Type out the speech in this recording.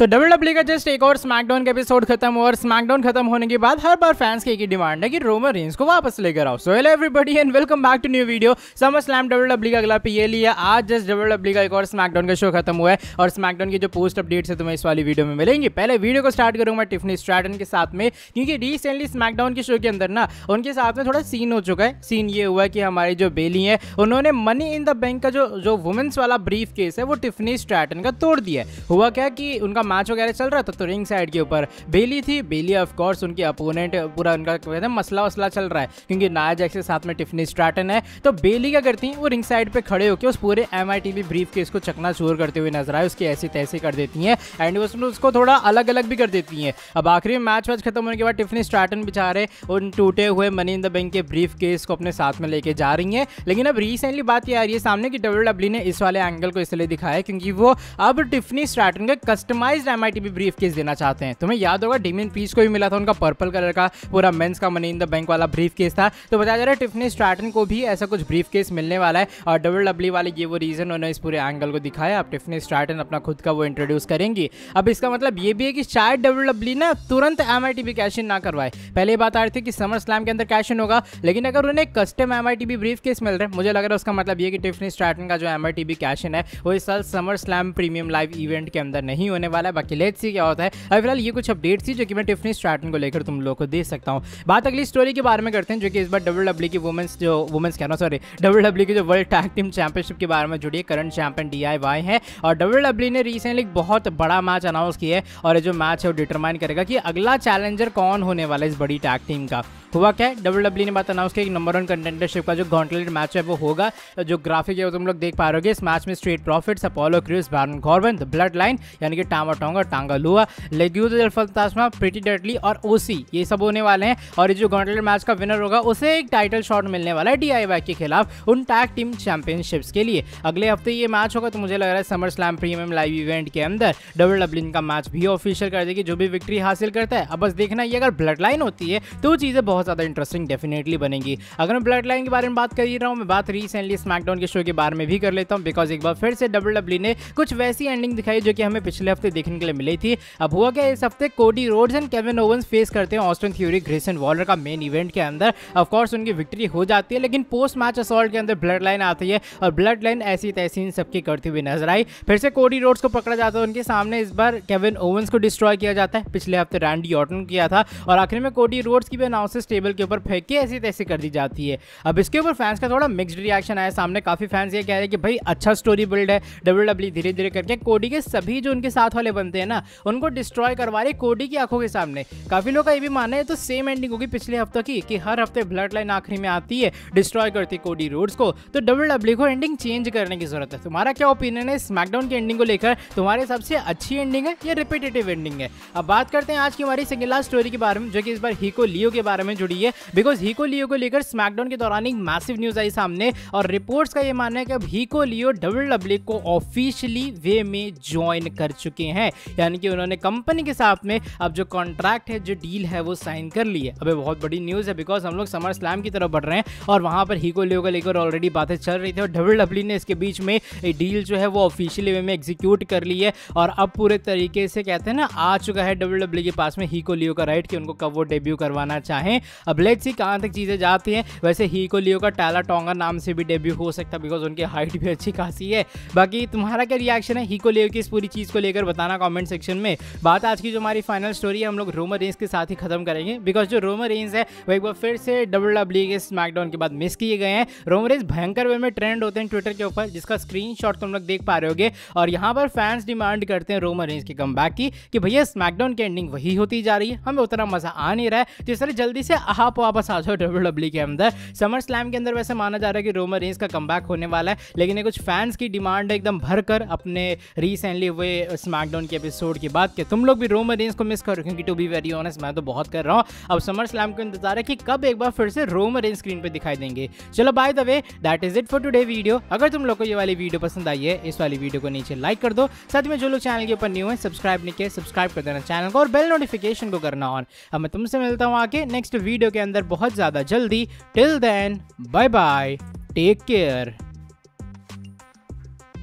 तो double W का just एक और स्मैकडाउन का एपिसोड खत्म हुआ और स्मैकडाउन खत्म होने के बाद हर बार फैंस की एक ही डिमांड है कि रोमन रेंज को वापस लेकर आओ so hello everybody and welcome back to new video SummerSlam double W का अगला पे लिया आज जस्ट डब्ल्यू डब्ल्यू का एक और स्मैकडाउन का शो खत्म हुआ है और स्मैकडाउन की जो पोस्ट अपडेट्स है तुम्हें इस वाली वीडियो में मिलेंगे पहले वीडियो को स्टार्ट करूंगा टिफनी स्ट्रैटन के साथ में क्योंकि रिसेंटली स्मैकडाउन के शो के अंदर ना उनके साथ में थोड़ा सीन हो चुका है सीन ये हुआ कि हमारी जो बेली है उन्होंने मनी इन द बैंक का जो जो वुमेंस वाला ब्रीफ केस है वो टिफनी स्ट्रैटन का तोड़ दिया है हुआ क्या कि उनका मैच वगैरह चल रहा था तो रिंग साइड के ऊपर बेली थी बेली ऑफकोर्स उनकी अपोनेंट पूरा उनका कहते हैं मसला वसला चल रहा है क्योंकि नाया जैक के साथ में टिफनी स्ट्राटन है तो बेली क्या करती हैं वो रिंग साइड पर खड़े होकर उस पूरे M I T B briefcase को चकना चूर करते हुए नजर आए उसकी ऐसी तैसी कर देती हैं एंड उसमें उसको थोड़ा अलग अलग भी कर देती हैं अब आखिरी में मैच वैच खत्म होने के बाद टिफनी स्ट्राटन बेचारे उन टूटे हुए मनी इन द बैंक के ब्रीफ केस को अपने साथ में लेके जा रही हैं लेकिन अब रिसेंटली बात ये आ रही है सामने कि डब्ल्यू e ने इस वाले एंगल को इसलिए दिखाया क्योंकि वो अब टिफनी स्ट्राटन का कस्टमाइज गाइज भी ब्रीफ केस देना चाहते हैं तुम्हें याद होगा डिमिन पीस को भी मिला था उनका पर्पल कलर का पूरा मेंस का मनी इन द बैंक वाला ब्रीफ केस था तो बताया जा रहा है टिफनी स्ट्रैटन को भी ऐसा कुछ ब्रीफ केस मिलने वाला है और डब्ल्यू डब्ल्यू वाले ये वो रीजन उन्होंने इस पूरे एंगल को दिखाया अब टिफनी स्ट्रैटन अपना खुद का वो इंट्रोड्यूस करेंगी अब इसका मतलब ये भी है कि शायद डब्ल्यू डब्ल्यू ना तुरंत एम आई टी भी कैश इन ना करवाए पहले बात आ रही थी कि समर स्लैम के अंदर कैश इन होगा लेकिन अगर उन्हें कस्टम एम आई टी भी ब्रीफ केस मिल रहा है मुझे लग रहा है उसका मतलब ये कि टिफनी स्ट्रैटन का जो एम आई टी भी कैश इन है वो इस साल SummerSlam premium live event के अंदर नहीं होने वाला है बाकी लेट सी क्या होता है अभी फिलहाल ये कुछ अपडेट्स थी जो कि मैं टिफनी स्ट्रैटन को लेकर तुम लोग को दे सकता हूँ बात अगली स्टोरी के बारे में करते हैं जो कि इस बार डब्ल्यू डब्ल्यू की वुमेंस जो वुमेंस कहना सॉरी डब्ल्यू डब्ल्यू की जो वर्ल्ड टैग टीम चैंपियनशिप के बारे में जुड़ी है current champion D I Y है और डब्ल्यू डब्ल्यू ने रिसेंटली बहुत बड़ा मैच अनाउंस किया है और जो मैच है वो डिटरमाइन करेगा कि अगला चैलेंजर कौन होने वाला है इस बड़ी टैग टीम का हुआ क्या है डब्ल्यू डब्ल्यू ने बात अनाउंस किया कि नंबर वन कंटेंडरशिप का जो गॉन्टलेट मैच है वो होगा जो ग्राफिक है वो तुम लोग देख पा रहे हो इस मैच में स्ट्रीट प्रॉफिट्स अपोलो क्रिस बारन गॉर्बन द ब्लड लाइन यानी कि टाम हटाऊंगा टांगालुआ लेग्यूज एल फलतासमा प्रिटी डर्टली और ओसी ये सब होने वाले हैं और ये जो गॉन्टलेट मैच का विनर होगा उसे एक टाइटल शॉट मिलने वाला है डी के खिलाफ उन टैग टीम चैंपियनशिप्स के लिए अगले हफ्ते ये मैच होगा तो मुझे लग रहा है SummerSlam premium live event के अंदर डबल डब्लिन का मैच भी ऑफिशियल कर देगी जो भी विक्ट्री हासिल करता है अब बस देखना ये अगर ब्लड लाइन होती है तो चीज़ें बहुत ज़्यादा इंटरेस्टिंग डेफिनेटली बनेगी अगर मैं ब्लड लाइन के बारे में बात कर ही रहा हूँ मैं बात रिसेंटली स्मैकडाउन के शो के बारे में भी कर लेता हूँ बिकॉज एक बार फिर से डब्ल्यू ने कुछ वैसी एंडिंग दिखाई जो कि हमें पिछले हफ्ते देखने देखने के लिए मिली थी अब हुआ क्या इस हफ्ते Cody Rhodes and Kevin Owens face करते हैं ऑस्टन थ्योरी ग्रेसन वॉलर का मेन इवेंट के अंदर ऑफकोर्स उनकी विक्ट्री हो जाती है लेकिन पोस्ट मैच असॉल्ट के अंदर ब्लड लाइन आती है और ब्लड लाइन ऐसी तैसी इन सबकी करती हुई नजर आई फिर से कोडी रोड्स को पकड़ा जाता है उनके सामने इस बार केविन ओवंस को डिस्ट्रॉय किया जाता है पिछले हफ्ते रैंडी ऑटन किया था और आखिर में कोडी रोड्स की भी अनाउंसेस टेबल के ऊपर फेंक के ऐसी तैसी कर दी जाती है अब इसके ऊपर फैंस का थोड़ा मिक्सड रिएक्शन आया सामने काफी फैंस ये कह रहे हैं कि भाई अच्छा स्टोरी बिल्ड है डब्ल्यू e धीरे धीरे करके कोडी के सभी जो उनके साथ वाले वाले बनते हैं ना उनको डिस्ट्रॉय करवा रहे कोडी की आंखों के सामने काफ़ी लोग का ये भी मानना है तो सेम एंडिंग होगी पिछले हफ्तों की कि हर हफ्ते ब्लड लाइन आखिरी में आती है डिस्ट्रॉय करती कोडी रोड्स को तो डब्ल्यू डब्ल्यू को एंडिंग चेंज करने की जरूरत है तुम्हारा क्या ओपिनियन है स्मैकडाउन की एंडिंग को लेकर तुम्हारे हिसाब से अच्छी एंडिंग है या रिपीटेटिव एंडिंग है अब बात करते हैं आज की हमारी सिंगल लास्ट स्टोरी के बारे में जो कि इस बार हीको लियो के बारे में जुड़ी है बिकॉज हीको लियो को लेकर स्मैकडाउन के दौरान एक मैसिव न्यूज आई सामने और रिपोर्ट्स का ये मानना है कि अब हीको लियो डब्ल्यू डब्ल्यू को ऑफिशियली वे में ज्वाइन कर चुके हैं हैं यानी कि उन्होंने कंपनी के साथ में अब जो कॉन्ट्रैक्ट है जो डील है वो साइन कर ली है अभी बहुत बड़ी न्यूज़ है बिकॉज हम लोग समर स्लैम की तरफ बढ़ रहे हैं और वहाँ पर हीको लियो को लेकर ऑलरेडी बातें चल रही थी और डब्ल्यू डब्ल्यू e ने इसके बीच में डील जो है वो ऑफिशियली वे में एग्जीक्यूट कर ली है और अब पूरे तरीके से कहते हैं ना आ चुका है डब्ल्यू डब्ल्यू e के पास में हीको लियो का राइट कि उनको कब वो डेब्यू करवाना चाहें अब लेट्स सी कहाँ तक चीज़ें जाती हैं वैसे हीको लियो का टाला टोंगा नाम से भी डेब्यू हो सकता है बिकॉज उनकी हाइट भी अच्छी खासी है बाकी तुम्हारा क्या रिएक्शन है हीको लियो की इस पूरी चीज़ को लेकर बताना बताना कमेंट सेक्शन में बात आज की जो हमारी फाइनल स्टोरी है हम लोग रोमर रेंज के साथ ही खत्म करेंगे बिकॉज जो रोमर रेंज है वो एक बार फिर से डब्ल्यू डब्ल्यू e के स्मैकडाउन के बाद मिस किए गए हैं रोमर रेंज भयंकर वे में ट्रेंड होते हैं ट्विटर के ऊपर जिसका स्क्रीन तुम लोग देख पा रहे होगे और यहाँ पर फैंस डिमांड करते हैं रोमर रेंज के कम की कि भैया स्मैकडाउन की एंडिंग वही होती जा रही है हमें उतना मजा आ नहीं रहा है जिस तो तरह जल्दी से आप वापस आ जाओ डब्ल्यू डब्ल्यू e के अंदर समर स्लैम के अंदर वैसे माना जा रहा है कि रोमर रेंज का कम होने वाला है लेकिन ये कुछ फैंस की डिमांड एकदम भर कर अपने रिसेंटली हुए स्मैकडाउन स्मैकडाउन के एपिसोड की बात कि तुम लोग भी रोमन रेंस को मिस करो क्योंकि टू बी वेरी ऑनेस्ट मैं तो बहुत कर रहा हूँ अब समर स्लैम को इंतजार है कि कब एक बार फिर से रोमन रेंस स्क्रीन पर दिखाई देंगे चलो by the way that is it for today video अगर तुम लोग को ये वाली वीडियो पसंद आई है इस वाली वीडियो को नीचे लाइक कर दो साथ में जो लोग चैनल के ऊपर न्यू है सब्सक्राइब नहीं किया सब्सक्राइब कर देना चैनल को और बेल नोटिफिकेशन को करना ऑन अब मैं तुमसे मिलता हूँ आके नेक्स्ट वीडियो के अंदर बहुत ज़्यादा जल्दी till then bye bye take care